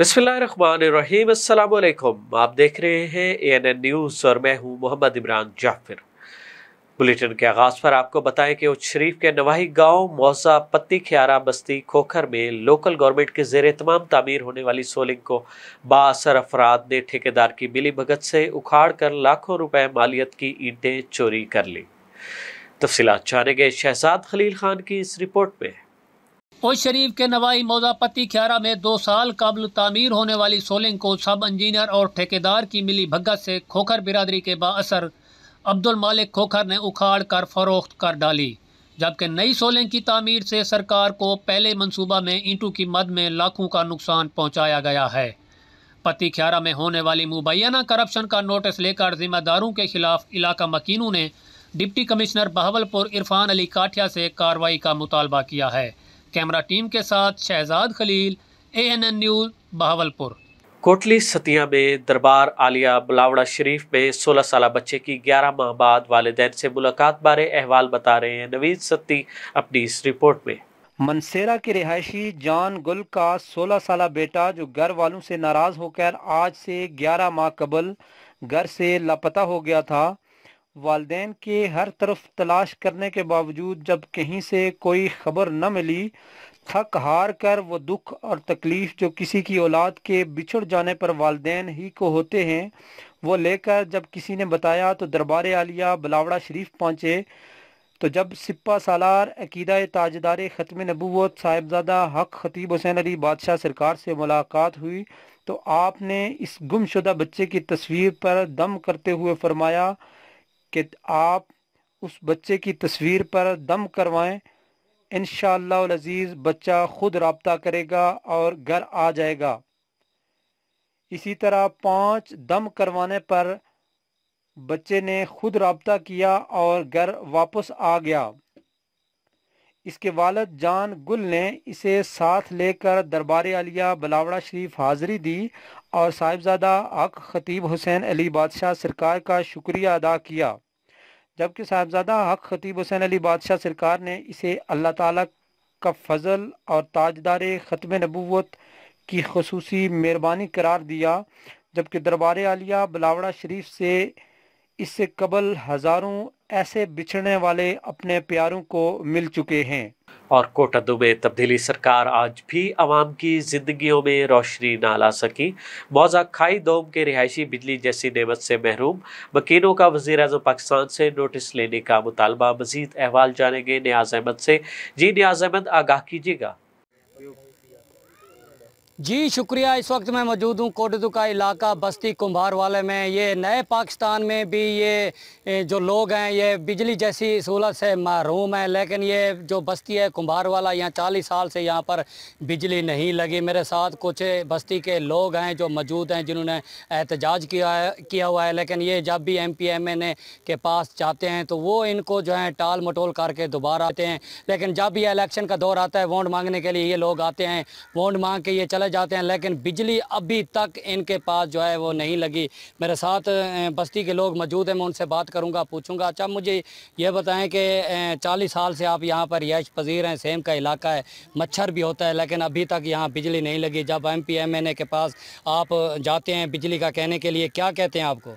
बिस्मिल्लाहिर्रहमानिर्रहीम अस्सलाम वालेकुम आप देख रहे हैं एएनएन न्यूज़ और मैं हूं मोहम्मद इमरान जाफिर बुलेटिन के आगाज़ पर आपको बताएं कि उच्च शरीफ के नवाही गांव मौजा पत्ती ख्यारा बस्ती खोखर में लोकल गवर्नमेंट के जेर तमाम तामीर होने वाली सोलिंग को बासर अफराद ने ठेकेदार की मिली भगत से उखाड़ कर लाखों रुपए मालियत की ईंटें चोरी कर ली तफसीत जानेंगे शहजाद खलील खान की इस रिपोर्ट में ओज शरीफ के नवाई मौजापत्ती ख्यारा में दो साल कबल तमीर होने वाली सोलिंग को सब इंजीनियर और ठेकेदार की मिली भगत से खोखर बिरादरी के बासर अब्दुल मालिक खोखर ने उखाड़ कर फरोख्त कर डाली जबकि नई सोलिंग की तमीर से सरकार को पहले मनसूबा में ईंटों की मद में लाखों का नुकसान पहुँचाया गया है पति ख्यारा में होने वाली मुबैना करप्शन का नोटिस लेकर जिम्मेदारों के खिलाफ इलाका मकीनों ने डिप्टी कमिश्नर बहावलपुर इरफान अली काठिया से कार्रवाई का मुतालबा किया है कैमरा टीम के साथ Shahzad Khalil A N N news Bahawalpur Kotli Satia में दरबार आलिया बुलावड़ा शरीफ में 16 साल बच्चे की 11 माह बाद वालदेन से मुलाकात बारे अहवाल बता रहे हैं नवीद सत्ती अपनी इस रिपोर्ट में मनसेरा के रिहायशी जान गुल का 16 साल बेटा जो घर वालों से नाराज़ होकर आज से 11 माह कबल घर से लापता हो गया था वालदे के हर तरफ तलाश करने के बावजूद जब कहीं से कोई खबर न मिली थक हार कर वो दुख और तकलीफ़ जो किसी की औलाद के बिछड़ जाने पर वालदेन ही को होते हैं वो लेकर जब किसी ने बताया तो दरबार आलिया बलावड़ा शरीफ पहुँचे तो जब सिपा सालार अकीदा ताजदार ख़त्म नबूत साहिबजादा हक ख़तीब हुसैन अली बादशाह सरकार से मुलाकात हुई तो आपने इस गुमशुदा बच्चे की तस्वीर पर दम करते हुए फरमाया कि आप उस बच्चे की तस्वीर पर दम करवाएं इन शजीज़ बच्चा ख़ुद रबता करेगा और घर आ जाएगा इसी तरह पाँच दम करवाने पर बच्चे ने खुद रबता किया और घर वापस आ गया इसके वालद जान गुल ने इसे साथ लेकर दरबार आलिया बलावड़ा शरीफ हाजिरी दी और साहिबजादा हक खतीब हुसैन अली बादशाह सरकार का शुक्रिया अदा किया जबकि साहिबजादा हक खतीब हुसैन अली बादशाह सरकार ने इसे अल्लाह ताला का फजल और ताजदार ख़त्म नबूत की खसूसी मेहरबानी करार दिया जबकि दरबार आलिया बलावड़ा शरीफ से इससे कबल हजारों ऐसे बिछड़ने वाले अपने प्यारों को मिल चुके हैं और कोटदू में तब्दीली सरकार आज भी आवाम की जिंदगियों में रोशनी ना ला सकी मौजा खाई दोम के रिहायशी बिजली जैसी नेमत से महरूम मकीनों का वजी अजम पाकिस्तान से नोटिस लेने का मुतालबा मजीद अहवाल जानेंगे न्याज अहमद से जी न्याज अहमद आगाह कीजिएगा जी शुक्रिया इस वक्त मैं मौजूद हूँ कोटदू का इलाका बस्ती कुंभार वाले में ये नए पाकिस्तान में भी ये जो लोग हैं ये बिजली जैसी सहूलत से महरूम हैं लेकिन ये जो बस्ती है कुंभार वाला यहाँ चालीस साल से यहाँ पर बिजली नहीं लगी मेरे साथ कुछ बस्ती के लोग हैं जो मौजूद हैं जिन्होंने एहतजाज किया है किया हुआ है लेकिन ये जब भी M P M N A के पास जाते हैं तो वो इनको जो है टाल मटोल करके दोबारा आते हैं लेकिन जब ये इलेक्शन का दौर आता है वोट मांगने के लिए ये लोग आते हैं वोट मांग के ये चले जाते हैं लेकिन बिजली अभी तक इनके पास जो है वो नहीं लगी मेरे साथ बस्ती के लोग मौजूद हैं मैं उनसे बात करूँगा पूछूंगा अच्छा मुझे ये बताएं कि चालीस साल से आप यहाँ पर यश पजीर हैं सेम का इलाका है मच्छर भी होता है लेकिन अभी तक यहाँ बिजली नहीं लगी जब M P M N A के पास आप जाते हैं बिजली का कहने के लिए क्या कहते हैं आपको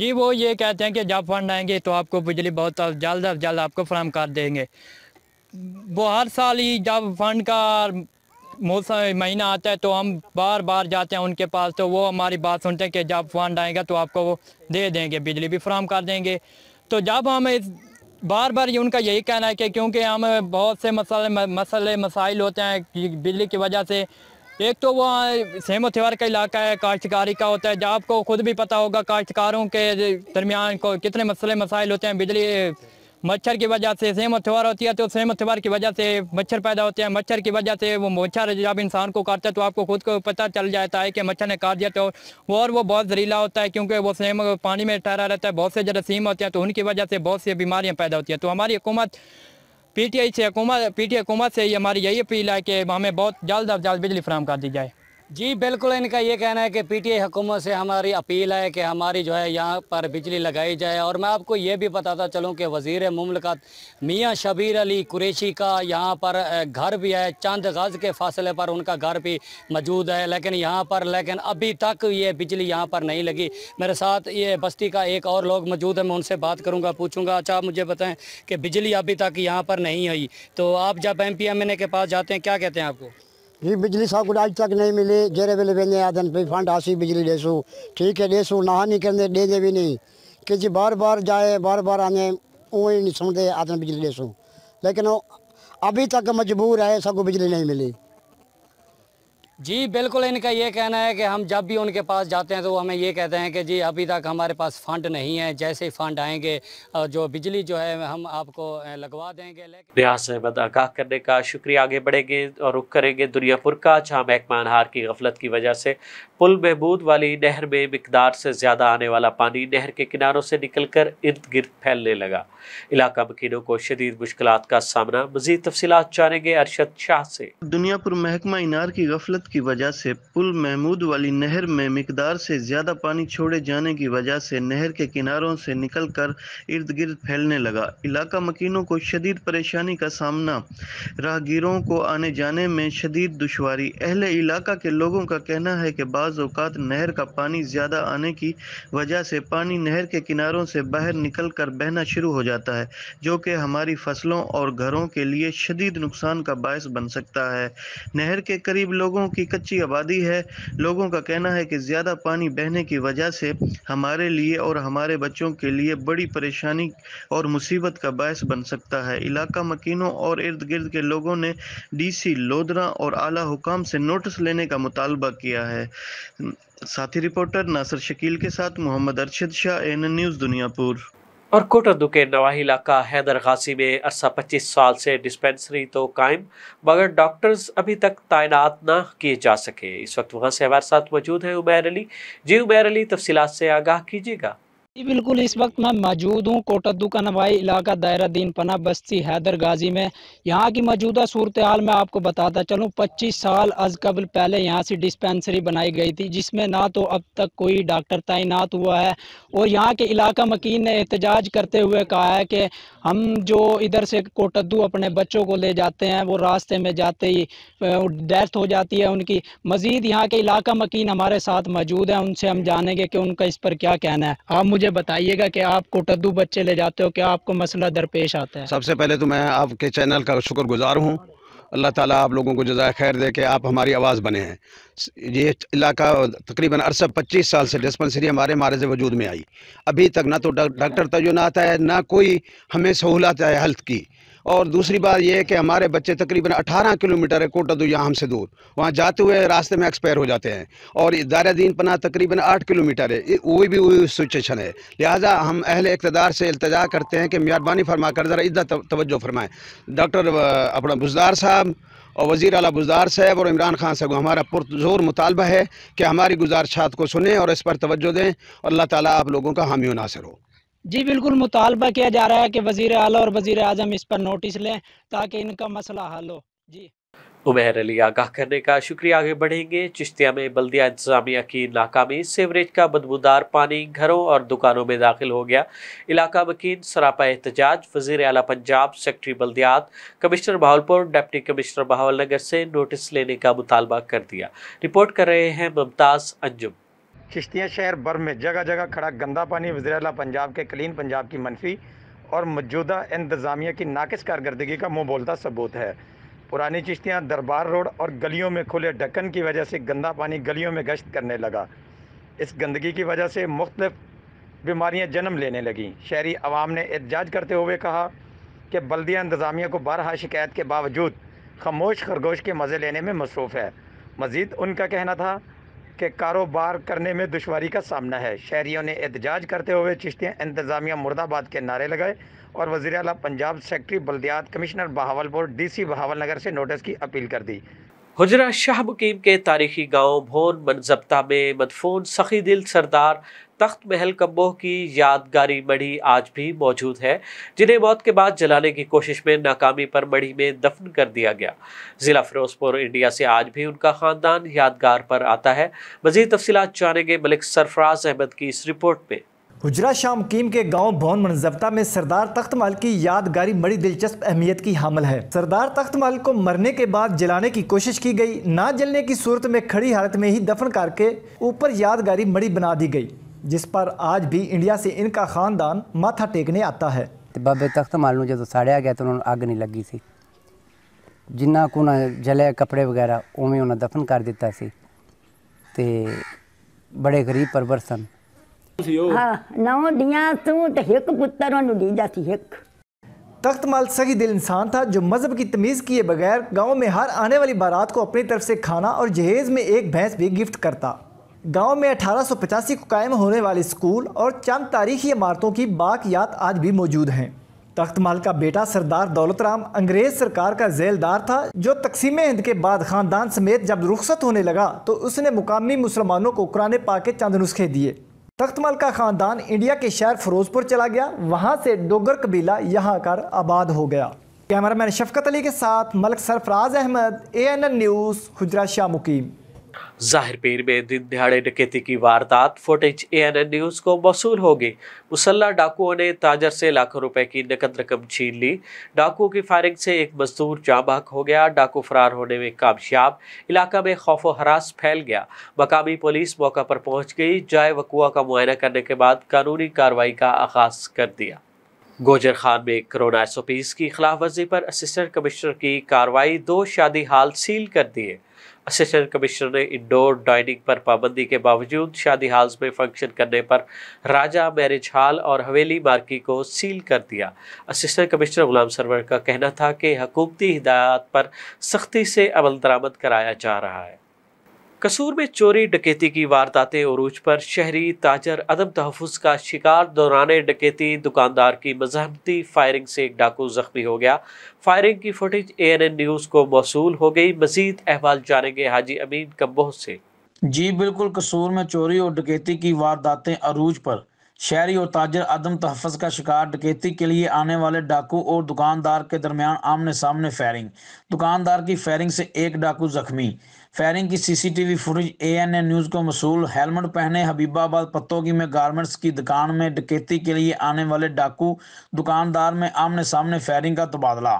जी वो ये कहते हैं कि जब फंड आएंगे तो आपको बिजली बहुत जल्द अज जल्द आपको फ्राहम कर देंगे वो हर साल ही जब फंड का मौसम महीना आता है तो हम बार बार जाते हैं उनके पास तो वो हमारी बात सुनते हैं कि जब फंड आएगा तो आपको वो दे देंगे बिजली भी फ्राहम कर देंगे तो जब हम इस बार बार ये उनका यही कहना है कि क्योंकि हम बहुत से मसले मसले मसाइल होते हैं बिजली की वजह से एक तो वो सेमो त्यौहार का इलाका है काश्तकारी का होता है जब आपको खुद भी पता होगा काश्तकारों के दरमियान को कितने मसले मसाइल होते हैं बिजली मच्छर की वजह से सेम त्यौहार होती है तो सेम त्यौहार की वजह से मच्छर पैदा होते हैं मच्छर की वजह से वो मच्छर जब इंसान को काटता है तो आपको खुद को पता चल जाता है कि मच्छर ने काट दिया तो और वो बहुत जहरीला होता है क्योंकि वो सेम पानी में ठहरा रहता है बहुत से जरासीम होते हैं तो उनकी वजह से बहुत सी बीमारियाँ पैदा होती हैं तो हमारी हुकूमत पी टी आई से पी टी हुकूमत से ही हमारी यही अपील है कि हमें बहुत जल्द अज जल्द बिजली फराम कर दी जाए जी बिल्कुल इनका ये कहना है कि पीटीआई हुकूमत से हमारी अपील है कि हमारी जो है यहाँ पर बिजली लगाई जाए और मैं आपको ये भी बताता चलूँ कि वज़ी ममलकत मियाँ शबीर अली कुरेशी का यहाँ पर घर भी है चंद गज़ के फासले पर उनका घर भी मौजूद है लेकिन यहाँ पर लेकिन अभी तक ये बिजली यहाँ पर नहीं लगी मेरे साथ ये बस्ती का एक और लोग मौजूद है मैं उनसे बात करूँगा पूछूँगा अच्छा मुझे बताएँ कि बिजली अभी तक यहाँ पर नहीं आई तो आप जब एम के पास जाते हैं क्या कहते हैं आपको जी बिजली सब कुछ आज तक नहीं मिली जेरे वेले बेने आदन पे फंड आसी बिजली देसू ठीक है देसू नहा नहीं करते दे भी नहीं कि जी बार बार जाए बार बार आने वो ही नहीं सुनते आदन बिजली देसू लेकिन अभी तक मजबूर है सबको बिजली नहीं मिली जी बिल्कुल इनका ये कहना है कि हम जब भी उनके पास जाते हैं तो वो हमें ये कहते हैं कि जी अभी तक हमारे पास फंड नहीं है जैसे ही फंड आएंगे जो बिजली जो है हम आपको लगवा देंगे रियाज अहमद आगाह करने का शुक्रिया आगे बढ़ेंगे और रुख करेंगे दुनियापुर का जहाँ महकमा हार की गफलत की वजह से पुल बहबूद वाली नहर में मकदार से ज़्यादा आने वाला पानी नहर के किनारों से निकल कर इर्द गिर्द फैलने लगा इलाका मकीनों को शदीद मुश्किल का सामना मजीद तफसीत जानेंगे अरशद शाह से दुनियापुर महकमा इनार की गफलत की वजह से पुल महमूद वाली नहर में मकदार से ज़्यादा पानी छोड़े जाने की वजह से नहर के किनारों से निकल कर इर्द गिर्द फैलने लगा इलाका मकीनों को शदीद परेशानी का सामना राहगीरों को आने जाने में शदीद दुशारी अहले इलाका के लोगों का कहना है कि बाज़ अवत नहर का पानी ज़्यादा आने की वजह से पानी नहर के किनारों से बाहर निकल कर बहना शुरू हो जाता है जो कि हमारी फसलों और घरों के लिए शदीद नुकसान का बायस बन सकता है नहर के करीब लोगों की कच्ची आबादी है लोगों का कहना है कि ज़्यादा पानी बहने की वजह से हमारे लिए और हमारे बच्चों के लिए बड़ी परेशानी और मुसीबत का बायस बन सकता है इलाका मकीनों और इर्द गिर्द के लोगों ने डी सी लोधरा और आला हुकाम से नोटिस लेने का मुतालबा किया है साथी रिपोर्टर नासर शकील के साथ Mohammad Arshad Shah N N news Duniyapur और कोटरदू के नवाही इलाका हैदर गासी में अरसा पच्चीस साल से डिस्पेंसरी तो कायम मगर डॉक्टर्स अभी तक तैनात ना किए जा सके इस वक्त वहाँ से हमारे साथ मौजूद हैं उमैर अली जी उमैर अली तफसीत से आगाह कीजिएगा जी बिल्कुल इस वक्त मैं मौजूद हूँ कोटद्दू का नवाई इलाका दायरा दीन पना बस्ती हैदर गाजी में यहाँ की मौजूदा सूरत हाल मैं आपको बताता चलूँ 25 साल अज कबल पहले यहाँ से डिस्पेंसरी बनाई गई थी जिसमें ना तो अब तक कोई डॉक्टर तैनात हुआ है और यहाँ के इलाका मकीन ने एहतजाज करते हुए कहा है कि हम जो इधर से कोटद्दू अपने बच्चों को ले जाते हैं वो रास्ते में जाते ही डेथ हो जाती है उनकी मज़ीद यहाँ के इलाका मकीन हमारे साथ मौजूद हैं उनसे हम जानेंगे कि उनका इस पर क्या कहना है आप मुझे मुझे बताइएगा कि आप कोटद्दू बच्चे ले जाते हो क्या आपको मसला दरपेश आता है सबसे पहले तो मैं आपके चैनल का शुक्रगुजार हूँ अल्लाह ताला आप लोगों को जजाय खैर दे के आप हमारी आवाज़ बने हैं ये इलाका तकरीबन अरसा पच्चीस साल से डिस्पेंसरी हमारे मारे से वजूद में आई अभी तक ना तो डॉक्टर तयन आता है ना कोई हमें सहूलत है हेल्थ की और दूसरी बात यह है कि हमारे बच्चे तकरीबन 18 किलोमीटर है कोटा दुया हमसे दूर वहाँ जाते हुए रास्ते में एक्सपायर हो जाते हैं और दायरा दीन पना तकरीबन आठ किलोमीटर है वही भी वही सिचुएशन है लिहाजा हम अहल इकतदार से अल्तजा करते हैं कि मेहरबानी फरमा कर ज़रा इद्दा तवज्जो फरमाएँ डॉक्टर अपना बुजदार साहब और वजीर अला बुजदार साहब और इमरान खान साहब हमारा पुरजोर मुतालबा है कि हमारी गुजारशात को सुने और इस पर तवज्जो दें और अल्लाह ताली आप लोगों का हामी नासर हो जी बिल्कुल मुतालबा किया जा रहा है कि वजीर अला और वजीर अजम इस पर नोटिस लें ताकि इनका मसला हल हो जी उमेर अली आगाह करने का शुक्रिया आगे बढ़ेंगे चिश्तिया में बल्दिया इंतजामिया की नाकामी सीवरेज का बदबूदार पानी घरों और दुकानों में दाखिल हो गया इलाका वकीन सरापा एहतजाज वजीर अला पंजाब सेक्रटरी बल्दियात commissioner Bahawalpur deputy commissioner Bahawal नगर से नोटिस लेने का मुतालबा कर दिया रिपोर्ट कर रहे हैं मुमताज़ अंजुम चिश्तियाँ शहर भर में जगह जगह खड़ा गंदा पानी वजरा पंजाब के क्लीन पंजाब की मनफी और मौजूदा इंतज़ामिया की नाकस कारकरी का मुँह बोलता सबूत है पुरानी चिश्तियाँ दरबार रोड और गलियों में खुले ढक्कन की वजह से गंदा पानी गलियों में गश्त करने लगा इस गंदगी की वजह से मुख्तफ बीमारियाँ जन्म लेने लगीं शहरी आवाम ने एहतजाज करते हुए कहा कि बल्दिया इंतज़ामिया को बारहा शिकायत के बावजूद खामोश खरगोश के मज़े लेने में मसरूफ़ है मज़ीद उनका कहना था के कारोबार करने में दुशारी का सामना है शहरीों ने एहतजाज करते हुए चिश्तियाँ इंतज़ामिया मुर्दाबाद के नारे लगाए और वजी अला पंजाब सेक्रटरी बल्दियात commissioner Bahawalpur D C Bahawal नगर से नोटिस की अपील कर दी हजरा शाह मुकीम के तारीखी गांव भोन मनजप्ता में मदफून सखी दिल सरदार तख्त महल कम्बोह की यादगारी मढ़ी आज भी मौजूद है जिन्हें मौत के बाद जलाने की कोशिश में नाकामी पर मढ़ी में दफन कर दिया गया ज़िला फिरोजपुर इंडिया से आज भी उनका ख़ानदान यादगार पर आता है मज़ीद तफसीत जानेंगे मलिक सरफराज अहमद की इस रिपोर्ट में गुजरा शाम कीम के गांव भवन मनजबता में सरदार तख्तमल की यादगारी बड़ी दिलचस्प अहमियत की हामल है सरदार तख्तमल को मरने के बाद जलाने की कोशिश की गई ना जलने की सूरत में खड़ी हालत में ही दफन करके ऊपर यादगारी मड़ी बना दी गई जिस पर आज भी इंडिया से इनका खानदान माथा टेकने आता है बाबे तख्तमल जो साड़िया गया तो उन्होंने अग नहीं लगी सी जिन्ना को जले कपड़े वगैरह उमें उन्हें दफन कर दिता सी बड़े गरीब परवर सन हाँ, तख्तमाल નવ सही दिल इंसान था जो मज़हब की तमीज़ किए बगैर गांव में हर आने वाली बारात को अपनी तरफ से खाना और जहेज़ में एक भैंस भी गिफ्ट करता गांव में अठारह को कायम होने वाले स्कूल और चंद तारीखी इमारतों की बाकियात आज भी मौजूद हैं तख्त माल का बेटा सरदार दौलतराम अंग्रेज़ सरकार का जेलदार था जो तकसीम हिंद के बाद ख़ानदान समेत जब रुखसत होने लगा तो उसने मुकामी मुसलमानों को कुरान पा के चंद नुस्खे दिए तख्तमल का ख़ानदान इंडिया के शहर फिरोजपुर चला गया वहाँ से डोगर कबीला यहाँ कर आबाद हो गया कैमरामैन शफकत अली के साथ Malik Sarfaraz Ahmed A N N news Hujra Shah Muqeem Zahirpir में दिन दिहाड़े डकैती की वारदात फुटेज एएनएन न्यूज़ को मौसू होगी मुसल्ला डाकुओं ने ताजर से लाखों रुपए की नकद रकम छीन ली डाकुओं की फायरिंग से एक मजदूर जाबाक हो गया डाकू फरार होने में कामयाब इलाका में खौफ व हरास फैल गया मकामी पुलिस मौका पर पहुंच गई जाए वकुआ का मुआयना करने के बाद कानूनी कार्रवाई का आगाज कर दिया गोजर खान में कोरोना एस ओ पीज की खिलाफ वर्जी पर असिस्टेंट कमिश्नर की कार्रवाई दो शादी हाल सील कर दिए असिस्टेंट कमिश्नर ने इंडोर डाइनिंग पर पाबंदी के बावजूद शादी हॉल्स में फंक्शन करने पर राजा मैरिज हॉल और हवेली मार्की को सील कर दिया असिस्टेंट कमिश्नर गुलाम सरवर का कहना था कि हकूमती हिदायत पर सख्ती से अमल दरामद कराया जा रहा है कसूर में चोरी डकैती की वारदातें उरूज पर शहरी ताजर अदम तहफ़ का शिकार दौरान डकैती दुकानदार की मजहमती फायरिंग से एक डाकू जख्मी हो गया फायरिंग की footage A N N news को मौसू हो गई मजीद अहवाल जानेंगे हाजी अमीन कम्बोह से जी बिल्कुल कसूर में चोरी और डकैती की वारदातें अरूज पर शहरी और ताजर अदम तहफ़ का शिकार डकैती के लिए आने वाले डाकू और दुकानदार के दरमियान आमने सामने फायरिंग दुकानदार की फायरिंग से एक डाकू जख्मी फायरिंग की सीसीटीवी फुटेज एएनए न्यूज को मसूल हेलमेट पहने हबीबाबाद पत्तोगी में गारमेंट्स की दुकान में डकैती के लिए आने वाले डाकू दुकानदार में आमने सामने फायरिंग का तबादला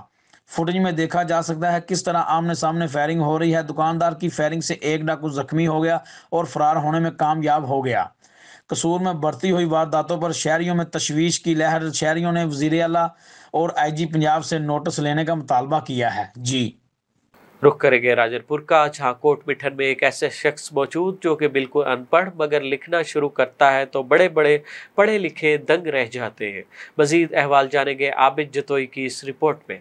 फुटेज में देखा जा सकता है किस तरह आमने सामने फायरिंग हो रही है दुकानदार की फायरिंग से एक डाकू जख्मी हो गया और फरार होने में कामयाब हो गया कसूर में बढ़ती हुई वारदातों पर शहरियों में तशवीश की लहर शहरियों ने वजीर अला और आई जी पंजाब से नोटिस लेने का मुतालबा किया है जी रुख करेंगे राजनपुर का छाकोट मिठन में एक ऐसे शख्स मौजूद जो कि बिल्कुल अनपढ़ मगर लिखना शुरू करता है तो बड़े बड़े पढ़े लिखे दंग रह जाते हैं मजीद अहवाल जानेंगे आबिद जतोई की इस रिपोर्ट में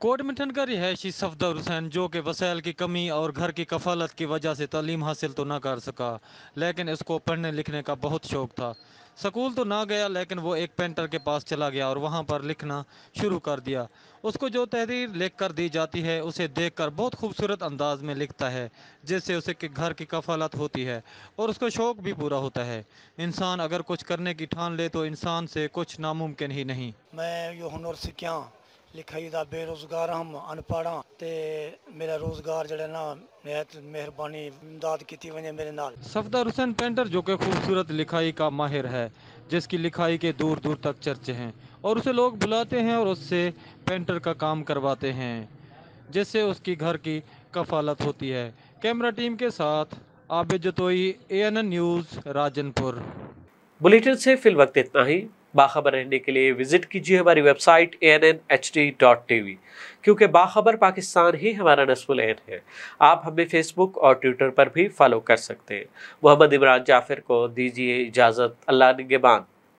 कोट मिठन का रिहायशी सफदर हुसैन जो कि वसैल की कमी और घर की कफालत की वजह से तालीम हासिल तो ना कर सका लेकिन इसको पढ़ने लिखने का बहुत शौक़ था स्कूल तो ना गया लेकिन वो एक पेंटर के पास चला गया और वहाँ पर लिखना शुरू कर दिया उसको जो तहरीर लिख कर दी जाती है उसे देख कर बहुत खूबसूरत अंदाज में लिखता है जिससे उसे के घर की कफालत होती है और उसको शौक़ भी पूरा होता है इंसान अगर कुछ करने की ठान ले तो इंसान से कुछ नामुमकिन ही नहीं मैं यो हुनर क्या लिखाई दा बेरोजगार हम ਅਨਪੜਾਂ ਤੇ मेरा रोजगार ਜਿਹੜਾ ਨਾ ना मेहरबानी ਮਦਦ ਕੀਤੀ ਵਨੇ मेरे नाल सफदर हुसैन पेंटर जो ਕਿ खूबसूरत लिखाई का माहिर है जिसकी लिखाई के दूर दूर तक चर्चे हैं और उसे लोग बुलाते हैं और उससे पेंटर का काम करवाते हैं जिससे उसकी घर की कफालत होती है कैमरा टीम के साथ Abid Jatoi A news Rajanpur bulletin से फिल वक्त इतना ही बाखबर रहने के लिए विजिट कीजिए हमारी website A N N H D dot T V क्योंकि बाखबर पाकिस्तान ही हमारा नसफुल एन है आप हमें फेसबुक और ट्विटर पर भी फॉलो कर सकते हैं मोहम्मद इमरान जाफिर को दीजिए इजाज़त अल्लाह निगेबान